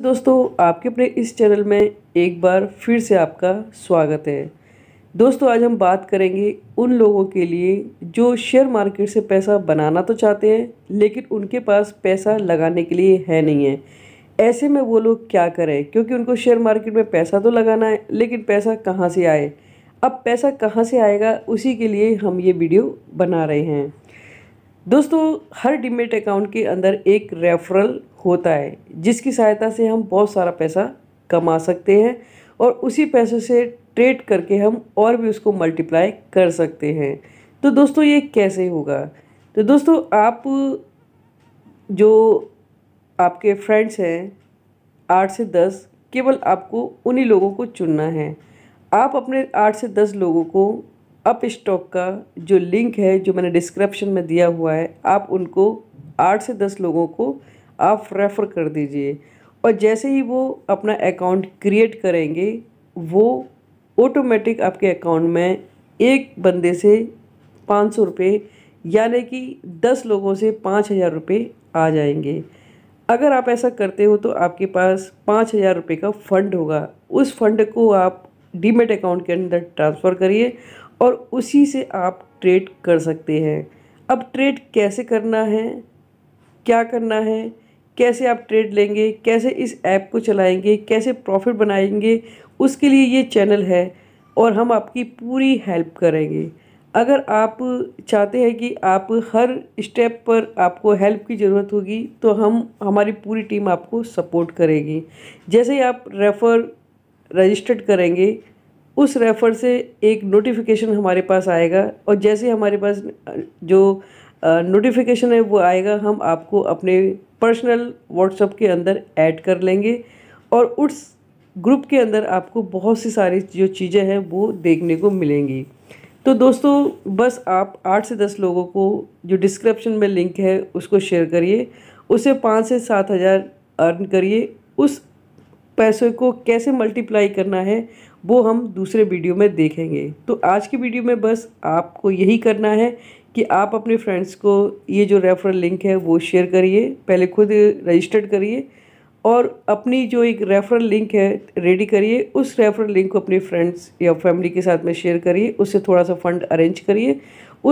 दोस्तों आपके अपने इस चैनल में एक बार फिर से आपका स्वागत है दोस्तों आज हम बात करेंगे उन लोगों के लिए जो शेयर मार्केट से पैसा बनाना तो चाहते हैं लेकिन उनके पास पैसा लगाने के लिए है नहीं है ऐसे में वो लोग क्या करें क्योंकि उनको शेयर मार्केट में पैसा तो लगाना है लेकिन पैसा कहाँ से आए अब पैसा कहाँ से आएगा उसी के लिए हम ये वीडियो बना रहे हैं दोस्तों हर डिमेट अकाउंट के अंदर एक रेफरल होता है जिसकी सहायता से हम बहुत सारा पैसा कमा सकते हैं और उसी पैसे से ट्रेड करके हम और भी उसको मल्टीप्लाई कर सकते हैं तो दोस्तों ये कैसे होगा तो दोस्तों आप जो आपके फ्रेंड्स हैं आठ से दस केवल आपको उन्हीं लोगों को चुनना है आप अपने आठ से दस लोगों को अप स्टॉक का जो लिंक है जो मैंने डिस्क्रिप्शन में दिया हुआ है आप उनको आठ से दस लोगों को आप रेफ़र कर दीजिए और जैसे ही वो अपना अकाउंट क्रिएट करेंगे वो ऑटोमेटिक आपके अकाउंट में एक बंदे से पाँच सौ रुपये यानी कि दस लोगों से पाँच हज़ार रुपये आ जाएंगे अगर आप ऐसा करते हो तो आपके पास पाँच हज़ार रुपये का फ़ंड होगा उस फंड को आप डीमेट अकाउंट के अंदर ट्रांसफ़र करिए और उसी से आप ट्रेड कर सकते हैं अब ट्रेड कैसे करना है क्या करना है कैसे आप ट्रेड लेंगे कैसे इस ऐप को चलाएंगे कैसे प्रॉफिट बनाएंगे उसके लिए ये चैनल है और हम आपकी पूरी हेल्प करेंगे अगर आप चाहते हैं कि आप हर स्टेप पर आपको हेल्प की ज़रूरत होगी तो हम हमारी पूरी टीम आपको सपोर्ट करेगी जैसे ही आप रेफ़र रजिस्टर्ड करेंगे उस रेफ़र से एक नोटिफिकेशन हमारे पास आएगा और जैसे हमारे पास जो नोटिफिकेशन है वो आएगा हम आपको अपने पर्सनल व्हाट्सअप के अंदर ऐड कर लेंगे और उस ग्रुप के अंदर आपको बहुत सी सारी जो चीज़ें हैं वो देखने को मिलेंगी तो दोस्तों बस आप आठ से दस लोगों को जो डिस्क्रिप्शन में लिंक है उसको शेयर करिए उसे पाँच से सात हज़ार अर्न करिए उस पैसे को कैसे मल्टीप्लाई करना है वो हम दूसरे वीडियो में देखेंगे तो आज की वीडियो में बस आपको यही करना है कि आप अपने फ्रेंड्स को ये जो रेफरल लिंक है वो शेयर करिए पहले खुद रजिस्टर्ड करिए और अपनी जो एक रेफरल लिंक है रेडी करिए उस रेफरल लिंक को अपने फ्रेंड्स या फैमिली के साथ में शेयर करिए उससे थोड़ा सा फ़ंड अरेंज करिए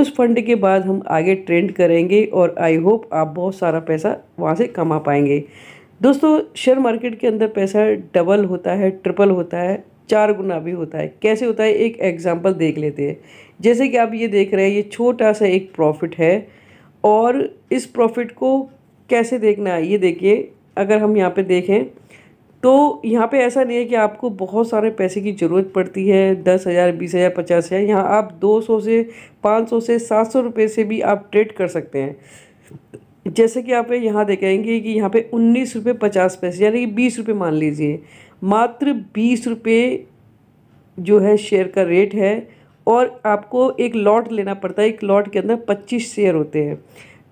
उस फंड के बाद हम आगे ट्रेंड करेंगे और आई होप आप बहुत सारा पैसा वहाँ से कमा पाएंगे दोस्तों शेयर मार्केट के अंदर पैसा डबल होता है ट्रिपल होता है चार गुना भी होता है कैसे होता है एक एग्ज़ाम्पल देख लेते हैं जैसे कि आप ये देख रहे हैं ये छोटा सा एक प्रॉफिट है और इस प्रॉफिट को कैसे देखना है ये देखिए अगर हम यहाँ पे देखें तो यहाँ पे ऐसा नहीं है कि आपको बहुत सारे पैसे की ज़रूरत पड़ती है दस हज़ार बीस हज़ार पचास हज़ार यहाँ आप दो सौ से पाँच सौ से सात सौ रुपये से भी आप ट्रेड कर सकते हैं जैसे कि आप यहाँ देखेंगे कि यहाँ पे उन्नीस रुपये पचास पैसे यानी कि बीस रुपये मान लीजिए मात्र बीस रुपये जो है शेयर का रेट है और आपको एक लॉट लेना पड़ता है एक लॉट के अंदर पच्चीस शेयर होते हैं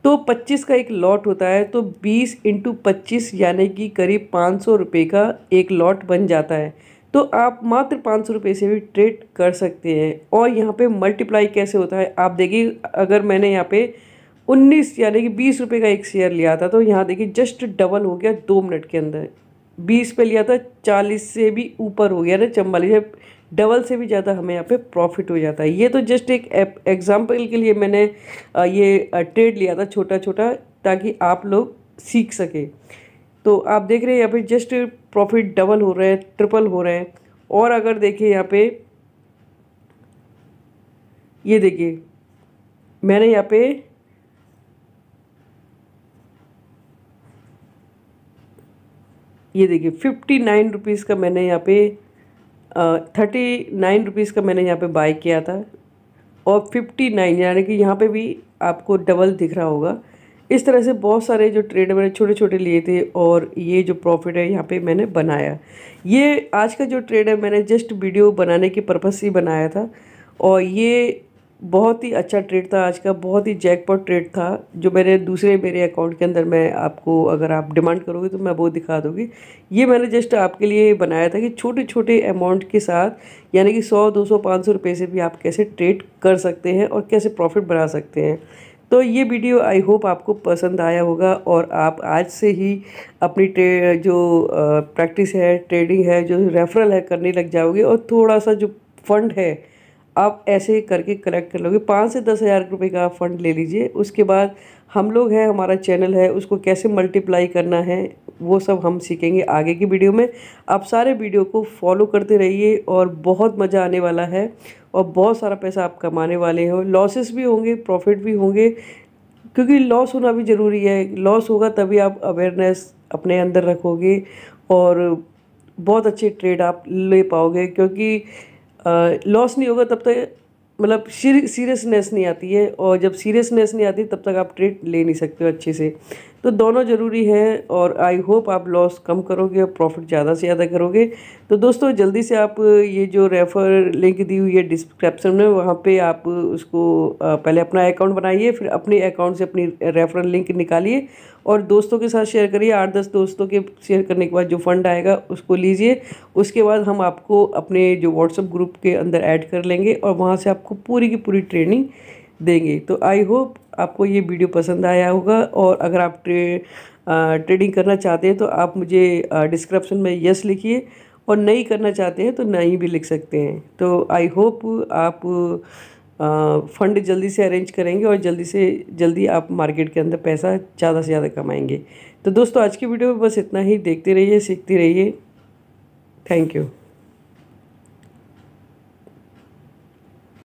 तो पच्चीस का एक लॉट होता है तो बीस इंटू पच्चीस यानी कि करीब पाँच सौ रुपये का एक लॉट बन जाता है तो आप मात्र पाँच सौ रुपये से भी ट्रेड कर सकते हैं और यहाँ पे मल्टीप्लाई कैसे होता है आप देखिए अगर मैंने यहाँ पे उन्नीस यानी कि बीस रुपये का एक शेयर लिया था तो यहाँ देखिए जस्ट डबल हो गया दो मिनट के अंदर बीस पे लिया था चालीस से भी ऊपर हो गया ना चम्बालीस है डबल से भी ज़्यादा हमें यहाँ पे प्रॉफिट हो जाता है ये तो जस्ट एक एग्जाम्पल के लिए मैंने ये ट्रेड लिया था छोटा छोटा ताकि आप लोग सीख सके तो आप देख रहे हैं यहाँ पे जस्ट प्रॉफिट डबल हो रहे हैं ट्रिपल हो रहे हैं और अगर देखिए यहाँ पे ये देखिए मैंने यहाँ पे ये देखिए फिफ्टी नाइन रुपीज़ का मैंने यहाँ पे थर्टी नाइन रुपीज़ का मैंने यहाँ पे बाय किया था और फिफ्टी नाइन यानी कि यहाँ पे भी आपको डबल दिख रहा होगा इस तरह से बहुत सारे जो ट्रेड मैंने छोटे छोटे लिए थे और ये जो प्रॉफिट है यहाँ पे मैंने बनाया ये आज का जो ट्रेड है मैंने जस्ट वीडियो बनाने के पर्पज़ से बनाया था और ये बहुत ही अच्छा ट्रेड था आज का बहुत ही जैकपॉट ट्रेड था जो मेरे दूसरे मेरे अकाउंट के अंदर मैं आपको अगर आप डिमांड करोगे तो मैं वो दिखा दूँगी ये मैंने जस्ट आपके लिए बनाया था कि छोटे छोटे अमाउंट के साथ यानी कि सौ दो सौ पाँच सौ रुपये से भी आप कैसे ट्रेड कर सकते हैं और कैसे प्रॉफिट बना सकते हैं तो ये वीडियो आई होप आपको पसंद आया होगा और आप आज से ही अपनी जो प्रैक्टिस है ट्रेडिंग है जो रेफरल है करने लग जाओगे और थोड़ा सा जो फंड है आप ऐसे करके कलेक्ट कर लोगे पाँच से दस हज़ार रुपये का आप फंड ले लीजिए उसके बाद हम लोग हैं हमारा चैनल है उसको कैसे मल्टीप्लाई करना है वो सब हम सीखेंगे आगे की वीडियो में आप सारे वीडियो को फॉलो करते रहिए और बहुत मज़ा आने वाला है और बहुत सारा पैसा आप कमाने वाले हो लॉसेस भी होंगे प्रॉफिट भी होंगे क्योंकि लॉस होना भी ज़रूरी है लॉस होगा तभी आप अवेयरनेस अपने अंदर रखोगे और बहुत अच्छे ट्रेड आप ले पाओगे क्योंकि लॉस नहीं होगा तब तक मतलब सीरियसनेस नहीं आती है और जब सीरियसनेस नहीं आती तब तक आप ट्रीट ले नहीं सकते हो अच्छे से तो दोनों ज़रूरी हैं और आई होप आप लॉस कम करोगे और प्रॉफिट ज़्यादा से ज़्यादा करोगे तो दोस्तों जल्दी से आप ये जो रेफ़र लिंक दी हुई है डिस्क्रिप्शन में वहाँ पे आप उसको पहले अपना अकाउंट बनाइए फिर अपने अकाउंट से अपनी रेफर लिंक निकालिए और दोस्तों के साथ शेयर करिए आठ दस दोस्तों के शेयर करने के बाद जो फंड आएगा उसको लीजिए उसके बाद हम आपको अपने जो व्हाट्सअप ग्रुप के अंदर ऐड कर लेंगे और वहाँ से आपको पूरी की पूरी ट्रेनिंग देंगे तो आई होप आपको ये वीडियो पसंद आया होगा और अगर आप ट्रे ट्रेडिंग करना चाहते हैं तो आप मुझे डिस्क्रिप्शन में यस लिखिए और नहीं करना चाहते हैं तो नहीं भी लिख सकते हैं तो आई होप आप फ़ंड जल्दी से अरेंज करेंगे और जल्दी से जल्दी आप मार्केट के अंदर पैसा ज़्यादा से ज़्यादा कमाएंगे तो दोस्तों आज की वीडियो में बस इतना ही देखते रहिए सीखते रहिए थैंक यू